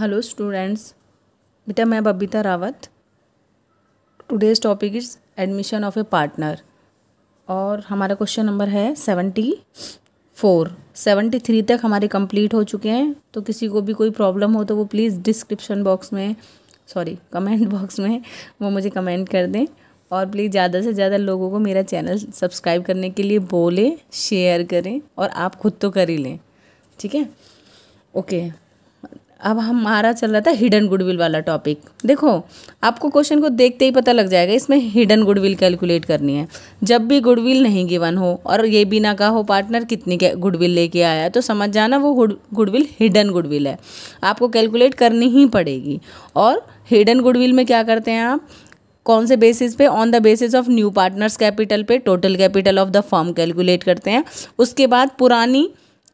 hello students बेटा मैं Babita Rawat today's topic is admission of a partner और हमारा क्वेश्चन नंबर है सेवेंटी फोर सेवेंटी थ्री तक हमारे कंप्लीट हो चुके हैं तो किसी को भी कोई प्रॉब्लम हो तो वो प्लीज़ डिस्क्रिप्शन बॉक्स में सॉरी कमेंट बॉक्स में वो मुझे कमेंट कर दें और प्लीज़ ज़्यादा से ज़्यादा लोगों को मेरा चैनल सब्सक्राइब करने के लिए बोलें शेयर करें और आप खुद तो कर ही लें ठीक है ओके अब हमारा चल रहा था हिडन गुडविल वाला टॉपिक देखो आपको क्वेश्चन को देखते ही पता लग जाएगा इसमें हिडन गुडविल कैलकुलेट करनी है जब भी गुडविल नहीं गिवन हो और ये भी ना कहा हो पार्टनर कितनी गुडविल लेके आया तो समझ जाना वो गुडविल हिडन गुडविल है आपको कैलकुलेट करनी ही पड़ेगी और हिडन गुडविल में क्या करते हैं आप कौन से बेसिस पे on the basis of new partners capital पे total capital of the firm calculate करते हैं उसके बाद पुरानी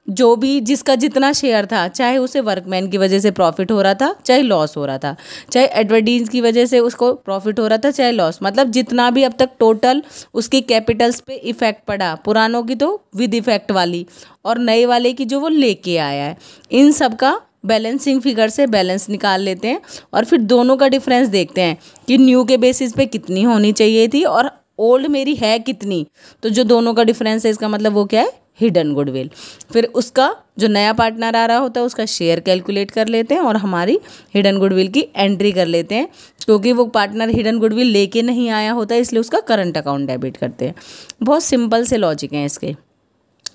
जो भी जिसका जितना शेयर था चाहे उसे वर्कमैन की वजह से प्रॉफिट हो रहा था चाहे लॉस हो रहा था चाहे एडवर्टीज की वजह से उसको प्रॉफिट हो रहा था चाहे लॉस मतलब जितना भी अब तक टोटल उसकी कैपिटल्स पे इफ़ेक्ट पड़ा पुरानों की तो विद इफ़ेक्ट वाली और नए वाले की जो वो लेके आया है इन सब का बैलेंसिंग फिगर से बैलेंस निकाल लेते हैं और फिर दोनों का डिफरेंस देखते हैं कि न्यू के बेसिस पे कितनी होनी चाहिए थी और ओल्ड मेरी है कितनी तो जो दोनों का डिफरेंस है इसका मतलब वो क्या है हिडन गुडविल फिर उसका जो नया पार्टनर आ रहा होता है उसका शेयर कैलकुलेट कर लेते हैं और हमारी हिडन गुडविल की एंट्री कर लेते हैं क्योंकि वो पार्टनर हिडन गुडविल लेके नहीं आया होता इसलिए उसका करंट अकाउंट डेबिट करते हैं बहुत सिंपल से लॉजिक हैं इसके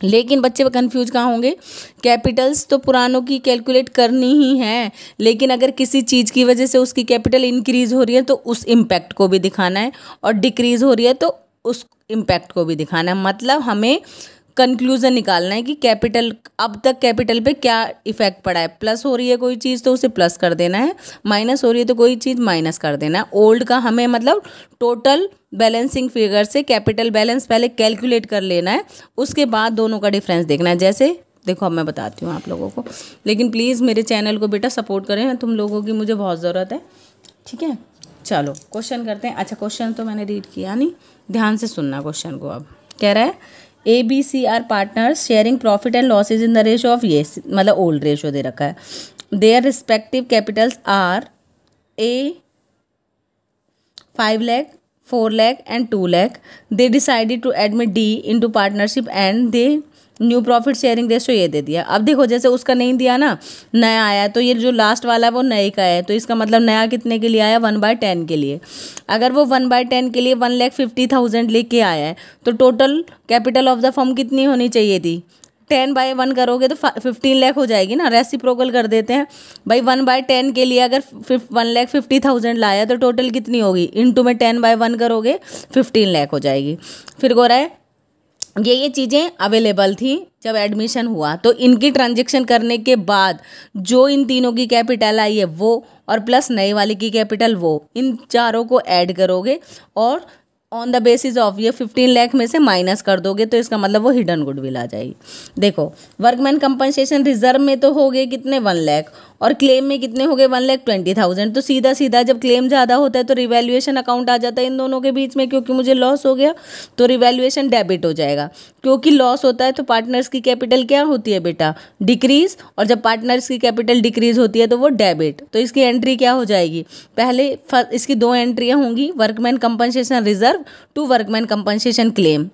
लेकिन बच्चे कंफ्यूज़ कहाँ होंगे कैपिटल्स तो पुरानों की कैलकुलेट करनी ही है लेकिन अगर किसी चीज़ की वजह से उसकी कैपिटल इंक्रीज़ हो रही है तो उस इम्पैक्ट को भी दिखाना है और डिक्रीज़ हो रही है तो उस इम्पैक्ट को भी दिखाना है मतलब हमें कंक्लूज़न निकालना है कि कैपिटल अब तक कैपिटल पे क्या इफेक्ट पड़ा है प्लस हो रही है कोई चीज़ तो उसे प्लस कर देना है माइनस हो रही है तो कोई चीज़ माइनस कर देना है ओल्ड का हमें मतलब टोटल बैलेंसिंग फिगर से कैपिटल बैलेंस पहले कैलकुलेट कर लेना है उसके बाद दोनों का डिफरेंस देखना है जैसे देखो अब मैं बताती हूँ आप लोगों को लेकिन प्लीज़ मेरे चैनल को बेटा सपोर्ट करें तुम लोगों की मुझे बहुत ज़रूरत है ठीक है चलो क्वेश्चन करते हैं अच्छा क्वेश्चन तो मैंने रीड किया नहीं ध्यान से सुनना क्वेश्चन को अब कह रहा है A B C are partners sharing profit and losses in the ratio of ये मतलब ओल्ड रेशो दे रखा है their respective capitals are a five lakh four lakh and two lakh they decided to admit D into partnership and they new profit sharing ratio ये दे दिया अब देखो जैसे उसका नहीं दिया ना नया आया तो ये जो लास्ट वाला है वो नए का है तो इसका मतलब नया कितने के लिए आया वन बाय टेन के लिए अगर वो वन बाय टेन के लिए वन लैख फिफ्टी थाउजेंड लेके आया है तो total capital of the firm कितनी होनी चाहिए थी टेन बाय वन करोगे तो फिफ्टीन लैख हो जाएगी ना रेसिप्रोकल कर देते हैं भाई वन बाय टेन के लिए अगर वन लैख फिफ्टी थाउजेंड लाया तो टोटल कितनी होगी इंटू में टेन बाय वन करोगे फिफ्टीन लैख हो जाएगी फिर हो रहा है ये ये चीज़ें अवेलेबल थी जब एडमिशन हुआ तो इनकी ट्रांजेक्शन करने के बाद जो इन तीनों की कैपिटल आई है वो और प्लस नए वाले की कैपिटल वो इन चारों को ऐड करोगे और ऑन द बेसिस ऑफ ये फिफ्टीन लाख में से माइनस कर दोगे तो इसका मतलब वो हिडन गुडविल आ जाएगी देखो वर्कमैन कंपनसेशन रिजर्व में तो हो गए कितने वन लैख और क्लेम में कितने हो गए वन लैख ट्वेंटी थाउजेंड तो सीधा सीधा जब क्लेम ज़्यादा होता है तो रिवैल्यूएशन अकाउंट आ जाता है इन दोनों के बीच में क्योंकि मुझे लॉस हो गया तो रिवेल्यूएशन डेबिट हो जाएगा क्योंकि लॉस होता है तो पार्टनर्स की कैपिटल क्या होती है बेटा डिक्रीज और जब पार्टनर्स की कैपिटल डिक्रीज होती है तो वो डेबिट तो इसकी एंट्री क्या हो जाएगी पहले इसकी दो एंट्रियाँ होंगी workman compensation reserve to workman compensation claim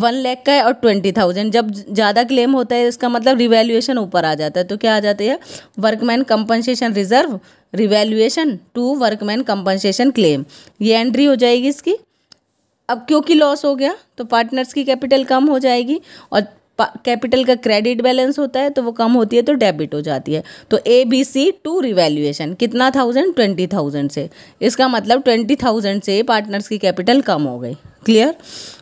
one lakh का है और ट्वेंटी थाउजेंड जब ज़्यादा क्लेम होता है इसका मतलब रिवैल्यूएशन ऊपर आ जाता है तो क्या आ जाती है workman compensation reserve revaluation to workman compensation claim ये एंट्री हो जाएगी इसकी अब क्योंकि लॉस हो गया तो पार्टनर्स की कैपिटल कम हो जाएगी और कैपिटल का क्रेडिट बैलेंस होता है तो वो कम होती है तो डेबिट हो जाती है तो A B C to revaluation कितना थाउजेंड ट्वेंटी थाउजेंड से इसका मतलब ट्वेंटी थाउजेंड से पार्टनर्स की कैपिटल कम हो गई क्लियर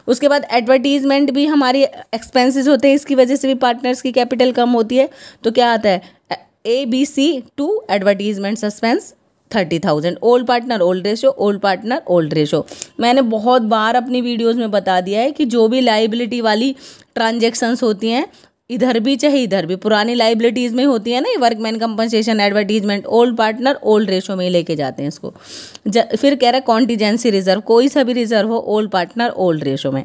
उसके बाद एडवर्टीज़मेंट भी हमारी एक्सपेंसेस होते हैं इसकी वजह से भी पार्टनर्स की कैपिटल कम होती है तो क्या आता है A B C to advertisement suspense thirty thousand old partner old ratio old partner old ratio मैंने बहुत बार अपनी वीडियोस में बता दिया है कि जो भी लाइबिलिटी वाली ट्रांजेक्शन्स होती हैं इधर भी चाहे इधर भी पुरानी लाइबिलिटीज़ में होती है ना ये workman compensation advertisement old partner old ratio में लेके जाते हैं इसको फिर कह रहा है कॉन्टीजेंसी रिजर्व कोई सा भी रिजर्व हो ओल्ड पार्टनर ओल्ड रेशो में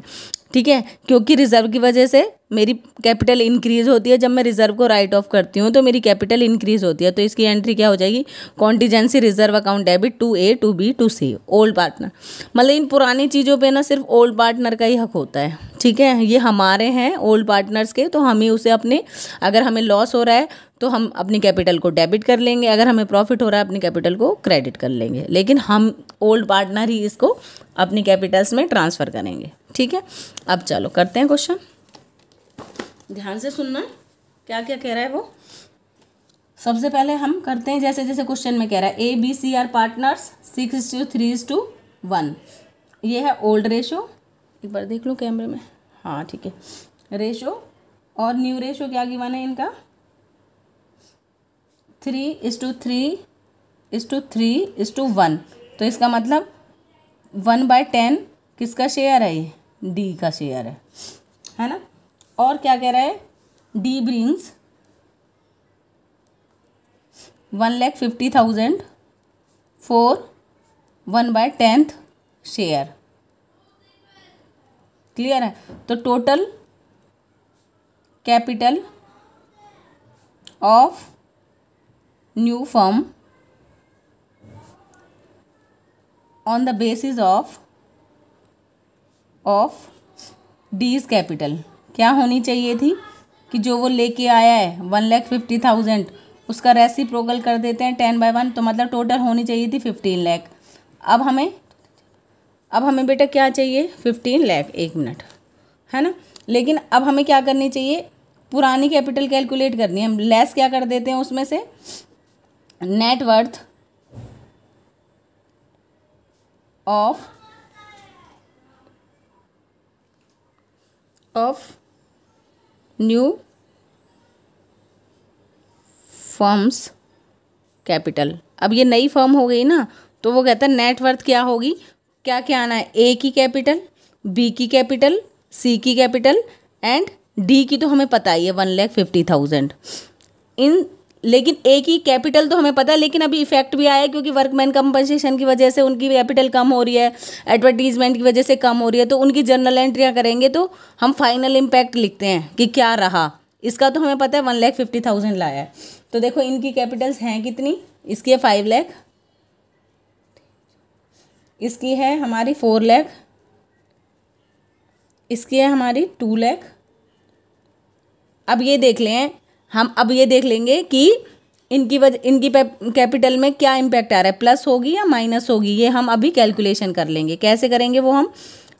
ठीक है क्योंकि रिजर्व की वजह से मेरी कैपिटल इंक्रीज होती है जब मैं रिजर्व को राइट ऑफ करती हूँ तो मेरी कैपिटल इंक्रीज होती है तो इसकी एंट्री क्या हो जाएगी contingency reserve account debit to A to B to C old partner मतलब इन पुरानी चीज़ों पे ना सिर्फ ओल्ड पार्टनर का ही हक होता है ठीक है ये हमारे हैं ओल्ड पार्टनर्स के तो हम ही उसे अपने अगर हमें लॉस हो रहा है तो हम अपनी कैपिटल को डेबिट कर लेंगे अगर हमें प्रॉफिट हो रहा है अपनी कैपिटल को क्रेडिट कर लेंगे लेकिन हम ओल्ड पार्टनर ही इसको अपनी कैपिटल्स में ट्रांसफ़र करेंगे ठीक है अब चलो करते हैं क्वेश्चन ध्यान से सुनना क्या क्या कह रहा है वो सबसे पहले हम करते हैं जैसे जैसे क्वेश्चन में कह रहा है A B C are partners six to three to one ये है ओल्ड रेशो एक बार देख लो कैमरे में हाँ ठीक है रेशो और न्यू रेशो क्या वन है इनका three is to three is to three is to one तो इसका मतलब वन बाय टेन किसका शेयर है ये डी का शेयर है है ना और क्या कह रहा है D brings one lakh fifty thousand for one by tenth share clear है तो total capital of new firm on the basis of of D's capital क्या होनी चाहिए थी कि जो वो लेके आया है वन लैख फिफ्टी थाउजेंड उसका रेसी प्रोगल कर देते हैं टेन बाई वन तो मतलब टोटल होनी चाहिए थी फिफ्टीन लैख अब हमें अब हमें बेटा क्या चाहिए फिफ्टीन लैख एक मिनट है ना लेकिन अब हमें क्या करनी चाहिए पुरानी कैपिटल कैलकुलेट करनी है हम लेस क्या कर देते हैं उसमें से net worth of of new firm's capital अब ये नई फर्म हो गई ना तो वो कहता है नेटवर्थ क्या होगी क्या क्या आना है ए की कैपिटल बी की कैपिटल सी की कैपिटल एंड डी की तो हमें पता ही है वन लैख फिफ्टी थाउजेंड इन लेकिन एक ही कैपिटल तो हमें पता है लेकिन अभी इफेक्ट भी आया क्योंकि वर्कमैन कंपनसेशन की वजह से उनकी कैपिटल कम हो रही है एडवर्टीजमेंट की वजह से कम हो रही है तो उनकी जर्नल एंट्रियाँ करेंगे तो हम फाइनल इम्पैक्ट लिखते हैं कि क्या रहा इसका तो हमें पता है वन लैख फिफ्टी थाउजेंड लाया है तो देखो इनकी कैपिटल्स हैं कितनी इसकी है फाइव लैख इसकी है हमारी फोर लैख इसकी है हमारी टू लैख अब ये देख लें हम अब ये देख लेंगे कि इनकी वजह इनकी कैपिटल में क्या इम्पैक्ट आ रहा है प्लस होगी या माइनस होगी ये हम अभी कैलकुलेशन कर लेंगे कैसे करेंगे वो हम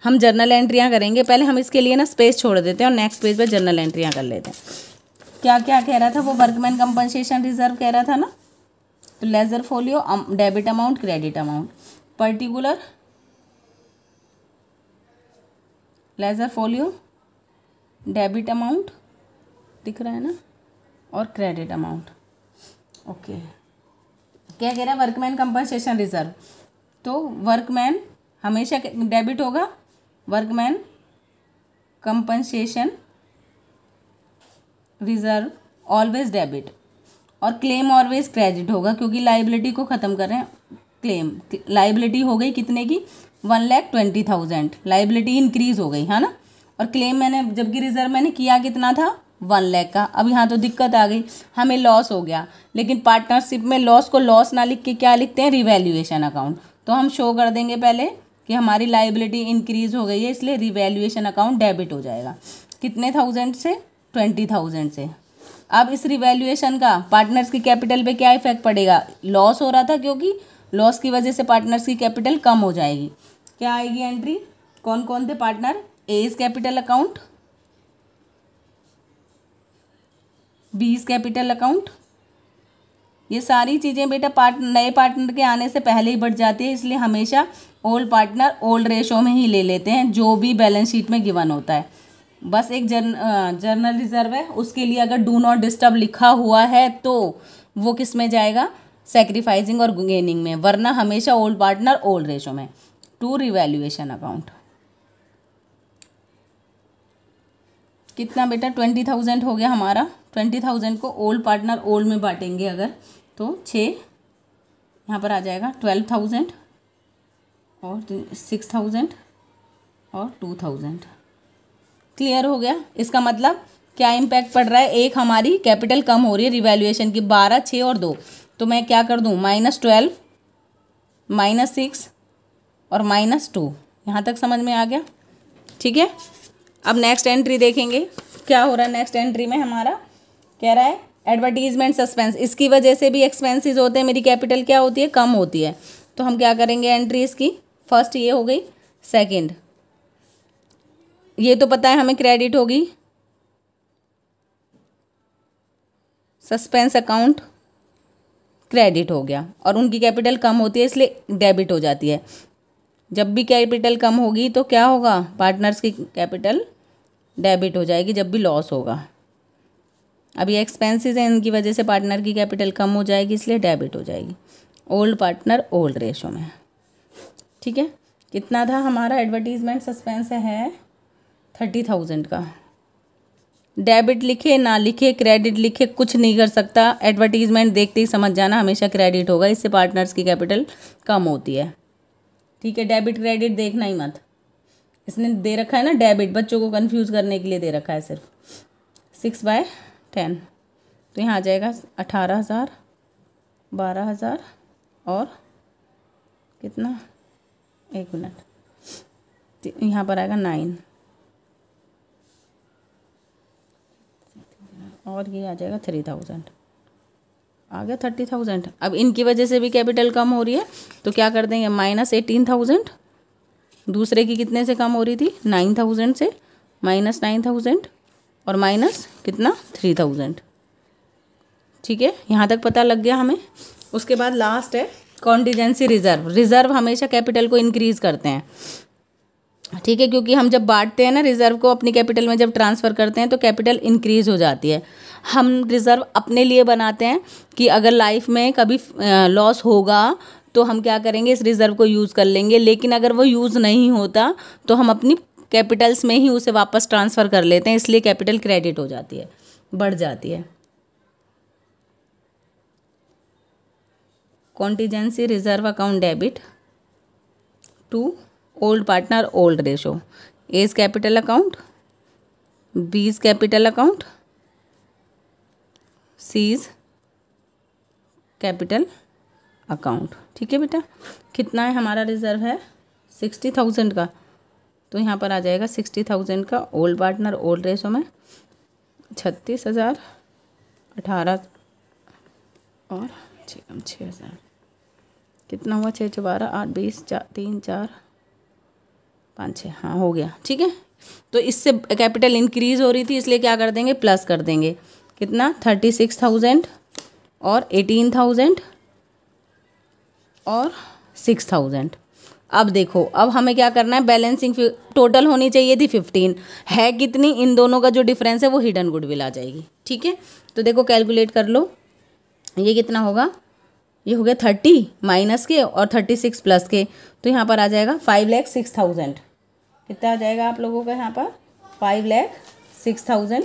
हम जर्नल एंट्रियाँ करेंगे पहले हम इसके लिए ना स्पेस छोड़ देते हैं और नेक्स्ट पेज पर जर्नल एंट्रियाँ कर लेते हैं क्या क्या कह रहा था वो वर्कमैन कंपनसेशन रिजर्व कह रहा था ना तो ledger folio debit amount credit amount particular ledger folio debit amount दिख रहा है ना और क्रेडिट अमाउंट ओके क्या कह रहा है वर्कमैन कंपनसेशन रिजर्व तो वर्कमैन हमेशा डेबिट होगा workman compensation reserve always debit और क्लेम ऑलवेज क्रेडिट होगा क्योंकि लाइबिलिटी को ख़त्म कर रहे हैं क्लेम लाइबिलिटी हो गई कितने की one lakh twenty thousand liability increase हो गई है ना और क्लेम मैंने जबकि रिजर्व मैंने किया कितना था वन लैख का अब यहाँ तो दिक्कत आ गई हमें लॉस हो गया लेकिन पार्टनरशिप में लॉस को लॉस ना लिख के क्या लिखते हैं रिवेल्यूएशन अकाउंट तो हम शो कर देंगे पहले कि हमारी लाइबिलिटी इंक्रीज हो गई है इसलिए रिवैल्यूएशन अकाउंट डेबिट हो जाएगा कितने थाउजेंड से ट्वेंटी थाउजेंड से अब इस रिवैल्यूएशन का पार्टनर्स की कैपिटल पे क्या इफेक्ट पड़ेगा लॉस हो रहा था क्योंकि लॉस की वजह से पार्टनर्स की कैपिटल कम हो जाएगी क्या आएगी एंट्री कौन कौन थे partner A's capital account B's capital account ये सारी चीज़ें बेटा पार्ट नए पार्टनर के आने से पहले ही बढ़ जाती है इसलिए हमेशा ओल्ड पार्टनर ओल्ड रेशो में ही ले लेते हैं जो भी बैलेंस शीट में गिवन होता है बस एक जर्न जर्नल रिजर्व है उसके लिए अगर डू नॉट डिस्टर्ब लिखा हुआ है तो वो किस में जाएगा सेक्रीफाइजिंग और गेनिंग में वरना हमेशा ओल्ड पार्टनर ओल्ड रेशो में टू रिवेल्यूएशन अकाउंट कितना बेटा ट्वेंटी थाउजेंड हो गया हमारा ट्वेंटी थाउजेंड को ओल्ड पार्टनर ओल्ड में बांटेंगे अगर तो छः यहाँ पर आ जाएगा ट्वेल्व थाउजेंड और सिक्स थाउजेंड और टू थाउजेंड क्लियर हो गया इसका मतलब क्या इम्पैक्ट पड़ रहा है एक हमारी कैपिटल कम हो रही है रिवैल्यूएशन की बारह छः और दो तो मैं क्या कर दूँ माइनस ट्वेल्व माइनस सिक्स और माइनस टू यहाँ तक समझ में आ गया ठीक है अब नेक्स्ट एंट्री देखेंगे क्या हो रहा है नेक्स्ट एंट्री में हमारा कह रहा है एडवर्टीजमेंट सस्पेंस इसकी वजह से भी एक्सपेंसिज होते हैं मेरी कैपिटल क्या होती है कम होती है तो हम क्या करेंगे एंट्री इसकी फर्स्ट ये हो गई सेकेंड ये तो पता है हमें क्रेडिट होगी सस्पेंस अकाउंट क्रेडिट हो गया और उनकी कैपिटल कम होती है इसलिए डेबिट हो जाती है जब भी कैपिटल कम होगी तो क्या होगा पार्टनर्स की कैपिटल डेबिट हो जाएगी जब भी लॉस होगा अभी एक्सपेंसिज एक्सपेंसेस हैं इनकी वजह से पार्टनर की कैपिटल कम हो जाएगी इसलिए डेबिट हो जाएगी ओल्ड पार्टनर ओल्ड रेशो में ठीक है कितना था हमारा एडवर्टीजमेंट सस्पेंस है थर्टी थाउजेंड का डेबिट लिखे ना लिखे क्रेडिट लिखे कुछ नहीं कर सकता एडवर्टीजमेंट देखते ही समझ जाना हमेशा क्रेडिट होगा इससे पार्टनर्स की कैपिटल कम होती है ठीक है डेबिट क्रेडिट देखना ही मत इसने दे रखा है ना डेबिट बच्चों को कन्फ्यूज़ करने के लिए दे रखा है सिर्फ सिक्स बाय टेन तो यहाँ आ जाएगा अठारह हज़ार बारह हज़ार और कितना एक मिनट यहाँ पर आएगा नाइन और ये आ जाएगा थ्री थाउजेंड आ गया थर्टी थाउजेंड अब इनकी वजह से भी कैपिटल कम हो रही है तो क्या कर देंगे माइनस एटीन थाउजेंड दूसरे की कितने से कम हो रही थी नाइन थाउजेंड से माइनस नाइन थाउजेंड और माइनस कितना थ्री थाउजेंड ठीक है यहाँ तक पता लग गया हमें उसके बाद लास्ट है कॉन्टीजेंसी रिजर्व रिजर्व हमेशा कैपिटल को इंक्रीज करते हैं ठीक है क्योंकि हम जब बांटते हैं ना रिजर्व को अपनी कैपिटल में जब ट्रांसफ़र करते हैं तो कैपिटल इंक्रीज हो जाती है हम रिज़र्व अपने लिए बनाते हैं कि अगर लाइफ में कभी लॉस होगा तो हम क्या करेंगे इस रिज़र्व को यूज़ कर लेंगे लेकिन अगर वो यूज़ नहीं होता तो हम अपनी कैपिटल्स में ही उसे वापस ट्रांसफ़र कर लेते हैं इसलिए कैपिटल क्रेडिट हो जाती है बढ़ जाती है contingency reserve account debit to old partner old ratio A's capital account B's capital account C's capital account ठीक है बेटा कितना है हमारा रिजर्व है सिक्सटी थाउजेंड का तो यहाँ पर आ जाएगा सिक्सटी थाउजेंड का ओल्ड पार्टनर ओल्ड रेसो में छत्तीस हज़ार अठारह और छः छः हज़ार कितना हुआ छः बारह आठ बीस चार तीन चार पाँच छः हाँ हो गया ठीक है तो इससे कैपिटल इंक्रीज हो रही थी इसलिए क्या कर देंगे प्लस कर देंगे कितना थर्टी सिक्स थाउजेंड और एटीन थाउजेंड और सिक्स थाउजेंड अब देखो अब हमें क्या करना है बैलेंसिंग टोटल होनी चाहिए थी फिफ्टीन है कितनी इन दोनों का जो डिफरेंस है वो हिडन गुडविल आ जाएगी ठीक है तो देखो कैलकुलेट कर लो ये कितना होगा ये हो गया थर्टी माइनस के और थर्टी सिक्स प्लस के तो यहाँ पर आ जाएगा फाइव लैख सिक्स थाउजेंड कितना आ जाएगा आप लोगों का यहाँ पर फाइव लैख सिक्स थाउजेंड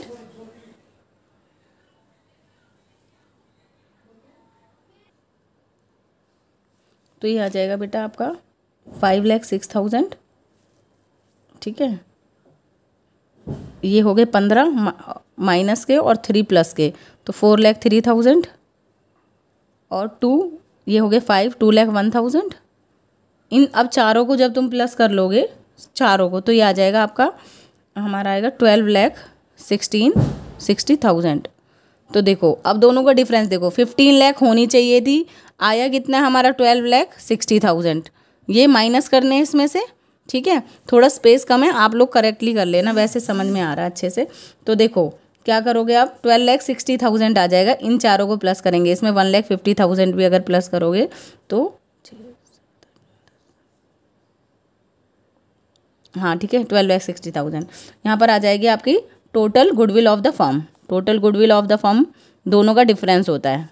तो ये आ जाएगा बेटा आपका फाइव लैख सिक्स थाउजेंड ठीक है ये हो गए पंद्रह माइनस के और थ्री प्लस के तो फोर लैख थ्री थाउजेंड और टू ये हो गए five two lakh one thousand इन अब चारों को जब तुम प्लस कर लोगे चारों को तो ये आ जाएगा आपका हमारा आएगा twelve lakh sixteen sixty thousand तो देखो अब दोनों का डिफरेंस देखो फिफ्टीन लैख होनी चाहिए थी आया कितना हमारा ट्वेल्व लैख सिक्सटी थाउजेंड ये माइनस करने हैं इसमें से ठीक है थोड़ा स्पेस कम है आप लोग करेक्टली कर लेना वैसे समझ में आ रहा है अच्छे से तो देखो क्या करोगे आप ट्वेल्व लैख सिक्सटी थाउजेंड आ जाएगा इन चारों को प्लस करेंगे इसमें वन लैख फिफ्टी थाउजेंड भी अगर प्लस करोगे तो हाँ ठीक है ट्वेल्व लैख सिक्सटी थाउजेंड यहाँ पर आ जाएगी आपकी total goodwill of the firm total goodwill of the firm दोनों का डिफरेंस होता है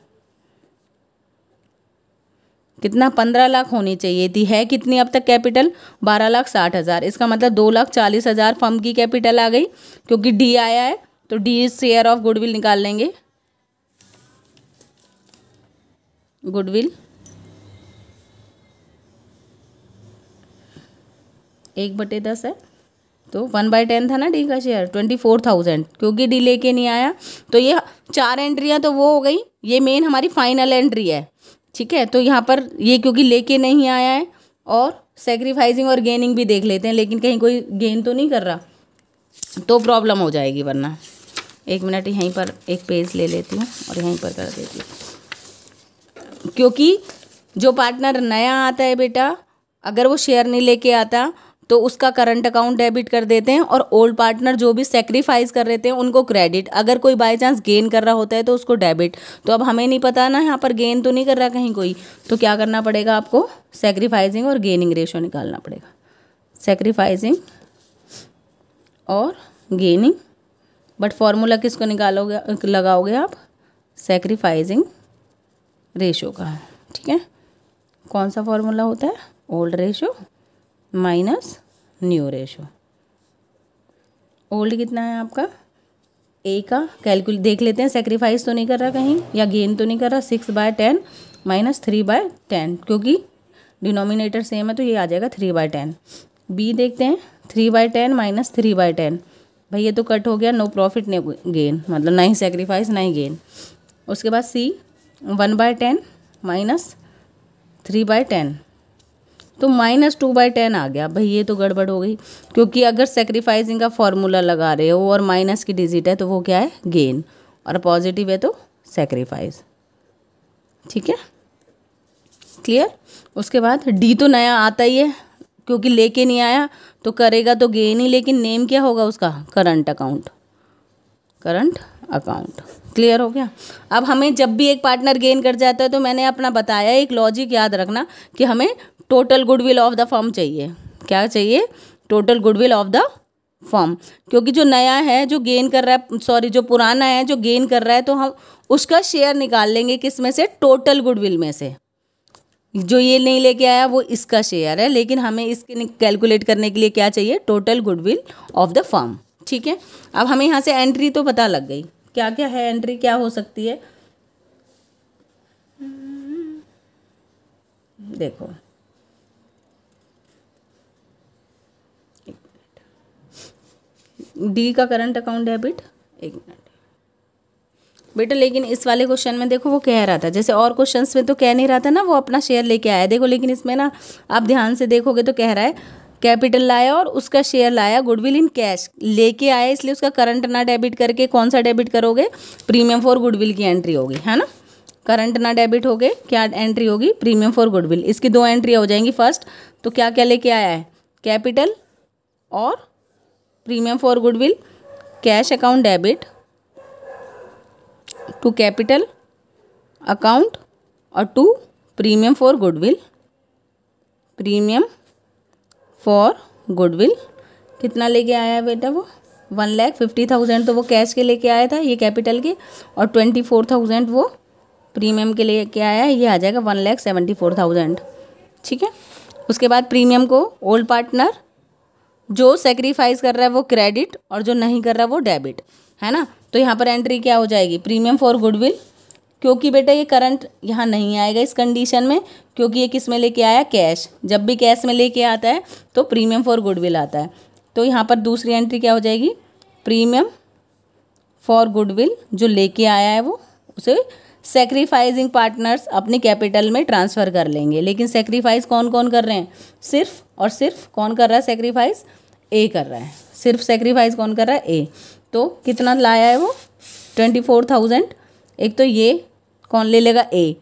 कितना पंद्रह लाख होनी चाहिए थी है कितनी अब तक कैपिटल बारह लाख साठ हज़ार इसका मतलब दो लाख चालीस हज़ार फर्म की कैपिटल आ गई क्योंकि डी आया है तो D's share of goodwill निकाल लेंगे गुडविल एक बटे दस है तो वन बाई टेन था ना डी का शेयर ट्वेंटी फोर थाउजेंड क्योंकि डी लेके नहीं आया तो ये चार एंट्रियाँ तो वो हो गई ये मेन हमारी फाइनल एंट्री है ठीक है तो यहाँ पर ये क्योंकि लेके नहीं आया है और सेक्रीफाइसिंग और गेनिंग भी देख लेते हैं लेकिन कहीं कोई गेन तो नहीं कर रहा तो प्रॉब्लम हो जाएगी वरना एक मिनट यहीं पर एक पेज ले लेती हूँ और यहीं पर कर देती हूँ क्योंकि जो पार्टनर नया आता है बेटा अगर वो शेयर नहीं लेके आता तो उसका करंट अकाउंट डेबिट कर देते हैं और ओल्ड पार्टनर जो भी सेक्रीफाइस कर रहे थे उनको क्रेडिट अगर कोई बाई चांस गेन कर रहा होता है तो उसको डेबिट तो अब हमें नहीं पता ना यहाँ पर गेन तो नहीं कर रहा कहीं कोई तो क्या करना पड़ेगा आपको सेक्रीफाइसिंग और गेनिंग रेशो निकालना पड़ेगा सेक्रीफाइसिंग और गेनिंग बट फॉर्मूला किसको निकालोगे लगाओगे आप सेक्रीफाइजिंग रेशो का ठीक है कौन सा फॉर्मूला होता है old ratio minus new ratio old कितना है आपका ए का कैलकुल देख लेते हैं सेक्रीफाइस तो नहीं कर रहा कहीं या गेन तो नहीं कर रहा six by ten minus three by ten क्योंकि डिनोमिनेटर सेम है तो ये आ जाएगा थ्री बाय टेन बी देखते हैं three by ten minus three by ten भाई ये तो कट हो गया नो प्रॉफिट नो गेन मतलब ना ही सेक्रीफाइस ना ही गेन उसके बाद C one by ten minus three by ten तो माइनस टू बाई टेन आ गया भाई ये तो गड़बड़ हो गई क्योंकि अगर सेक्रीफाइसिंग का फॉर्मूला लगा रहे हो और माइनस की डिजिट है तो वो क्या है गेन और पॉजिटिव है तो सेक्रीफाइस ठीक है क्लियर उसके बाद डी तो नया आता ही है क्योंकि लेके नहीं आया तो करेगा तो गेन ही लेकिन नेम क्या होगा उसका current account current account clear हो गया अब हमें जब भी एक पार्टनर गेन कर जाता है तो मैंने अपना बताया एक लॉजिक याद रखना कि हमें total goodwill of the firm चाहिए क्या चाहिए total goodwill of the firm क्योंकि जो नया है जो गेन कर रहा है सॉरी जो पुराना है जो गेन कर रहा है तो हम उसका शेयर निकाल लेंगे किस में से टोटल गुडविल में से जो ये नहीं लेके आया वो इसका शेयर है लेकिन हमें इसके कैलकुलेट करने के लिए क्या चाहिए total goodwill of the firm ठीक है अब हमें यहाँ से एंट्री तो पता लग गई क्या क्या है एंट्री क्या हो सकती है देखो डी का करंट अकाउंट डेबिट एक मिनट बेटा लेकिन इस वाले क्वेश्चन में देखो वो कह रहा था जैसे और क्वेश्चंस में तो कह नहीं रहा था ना वो अपना शेयर लेके आया देखो लेकिन इसमें ना आप ध्यान से देखोगे तो कह रहा है कैपिटल लाया और उसका शेयर लाया गुडविल इन कैश लेके आया इसलिए उसका करंट ना डेबिट करके कौन सा डेबिट करोगे प्रीमियम फॉर गुडविल की एंट्री होगी है ना करंट ना डेबिट हो गए क्या एंट्री होगी प्रीमियम फॉर गुडविल इसकी दो एंट्री हो जाएंगी फर्स्ट तो क्या क्या लेके आया है कैपिटल और premium for goodwill cash account debit to capital account और to premium for goodwill premium for goodwill कितना लेके आया है बेटा वो वन लैख फिफ्टी थाउजेंड तो वो कैश के लेके आया था ये कैपिटल के और ट्वेंटी फोर थाउजेंड वो प्रीमियम के लेके आया है ये आ जाएगा one lakh seventy four thousand ठीक है उसके बाद प्रीमियम को ओल्ड पार्टनर जो सेक्रीफाइस कर रहा है वो क्रेडिट और जो नहीं कर रहा है वो डेबिट है ना तो यहाँ पर एंट्री क्या हो जाएगी प्रीमियम फॉर गुडविल क्योंकि बेटा ये करंट यहाँ नहीं आएगा इस कंडीशन में क्योंकि ये किस में लेके आया कैश जब भी कैश में लेके आता है तो प्रीमियम फॉर गुडविल आता है तो यहाँ पर दूसरी एंट्री क्या हो जाएगी प्रीमियम फॉर गुडविल जो लेके आया है वो उसे सेक्रीफाइजिंग पार्टनर्स अपने कैपिटल में ट्रांसफ़र कर लेंगे लेकिन सेक्रीफाइस कौन कौन कर रहे हैं सिर्फ और सिर्फ कौन कर रहा है सेक्रीफाइस ए कर रहा है सिर्फ सेक्रीफाइस कौन कर रहा है ए तो कितना लाया है वो ट्वेंटी फोर थाउजेंड एक तो ये कौन ले लेगा ए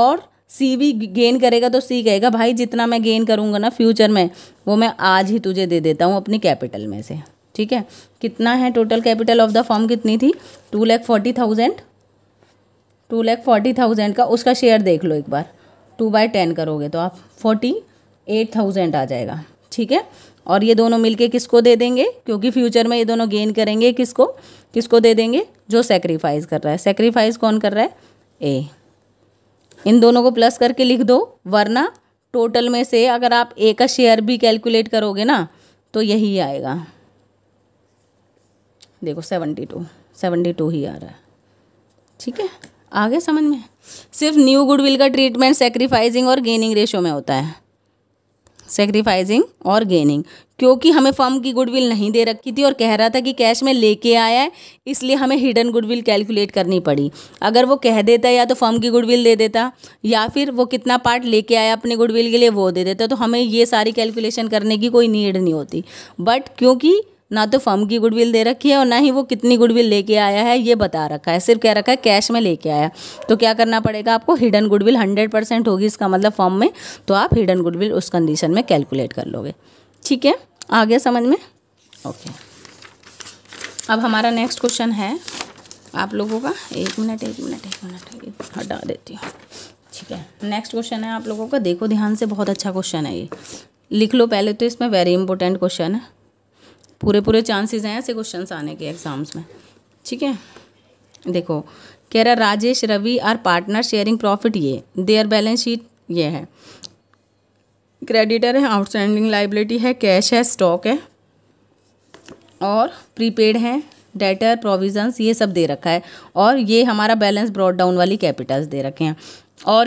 और सी भी गेन करेगा तो सी कहेगा भाई जितना मैं गेन करूँगा ना फ्यूचर में वो मैं आज ही तुझे दे देता हूँ अपनी कैपिटल में से ठीक है कितना है total capital of the firm कितनी थी two lakh forty thousand two lakh forty thousand का उसका शेयर देख लो एक बार टू बाय टेन करोगे तो आप फोर्टी एट थाउजेंड आ जाएगा ठीक है और ये दोनों मिलके किसको दे देंगे क्योंकि फ्यूचर में ये दोनों गेन करेंगे किसको किसको दे देंगे जो सेक्रीफाइस कर रहा है सेक्रीफाइस कौन कर रहा है ए इन दोनों को प्लस करके लिख दो वरना टोटल में से अगर आप ए का शेयर भी कैलकुलेट करोगे ना तो यही आएगा देखो सेवेंटी टू सेवेंटी टू ही आ रहा है ठीक है आगे समझ में सिर्फ न्यू गुडविल का ट्रीटमेंट सेक्रीफाइजिंग और गेनिंग रेशो में होता है सेक्रीफाइजिंग और गेनिंग क्योंकि हमें फर्म की गुडविल नहीं दे रखी थी और कह रहा था कि कैश में लेके आया है इसलिए हमें हिडन गुडविल कैलकुलेट करनी पड़ी अगर वो कह देता या तो फर्म की गुडविल दे देता या फिर वो कितना पार्ट लेके आया अपने गुडविल के लिए वो दे देता तो हमें ये सारी कैलकुलेशन करने की कोई नीड नहीं होती बट क्योंकि ना तो फर्म की गुडविल दे रखी है और ना ही वो कितनी गुडविल लेके आया है ये बता रखा है सिर्फ क्या रखा है कैश में लेके आया तो क्या करना पड़ेगा आपको हिडन गुडविल हंड्रेड परसेंट होगी इसका मतलब फॉर्म में तो आप हिडन गुडविल उस कंडीशन में कैलकुलेट कर लोगे ठीक है आ गया समझ में ओके अब हमारा नेक्स्ट क्वेश्चन है आप लोगों का एक मिनट एक मिनट एक मिनट हटा देती हूँ ठीक है नेक्स्ट क्वेश्चन है आप लोगों का देखो ध्यान से बहुत अच्छा क्वेश्चन है ये लिख लो पहले तो इसमें वेरी इंपॉर्टेंट क्वेश्चन है पूरे पूरे चांसेस हैं ऐसे क्वेश्चन आने के एग्ज़ाम्स में ठीक है देखो कह रहा Rajesh Ravi are partner sharing profit ये देयर बैलेंस शीट ये है क्रेडिटर है आउटस्टैंडिंग लाइबिलिटी है कैश है स्टॉक है और प्रीपेड है डेटर प्रोविजंस ये सब दे रखा है और ये हमारा बैलेंस ब्रॉड डाउन वाली कैपिटल्स दे रखे हैं और